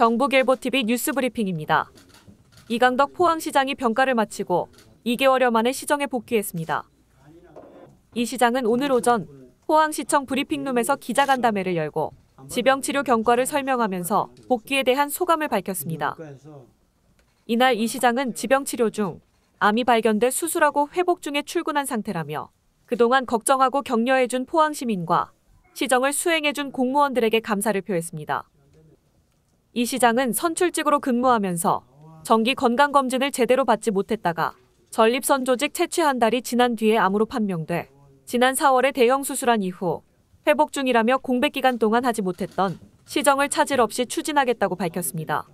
경북일보TV 뉴스브리핑입니다. 이강덕 포항시장이 병가를 마치고 2개월여 만에 시정에 복귀했습니다. 이 시장은 오늘 오전 포항시청 브리핑룸에서 기자간담회를 열고 지병치료 경과를 설명하면서 복귀에 대한 소감을 밝혔습니다. 이날 이 시장은 지병치료 중 암이 발견돼 수술하고 회복 중에 출근한 상태라며 그동안 걱정하고 격려해준 포항시민과 시정을 수행해준 공무원들에게 감사를 표했습니다. 이 시장은 선출직으로 근무하면서 정기 건강검진을 제대로 받지 못했다가 전립선 조직 채취 한 달이 지난 뒤에 암으로 판명돼 지난 4월에 대형 수술한 이후 회복 중이라며 공백 기간 동안 하지 못했던 시정을 차질 없이 추진하겠다고 밝혔습니다.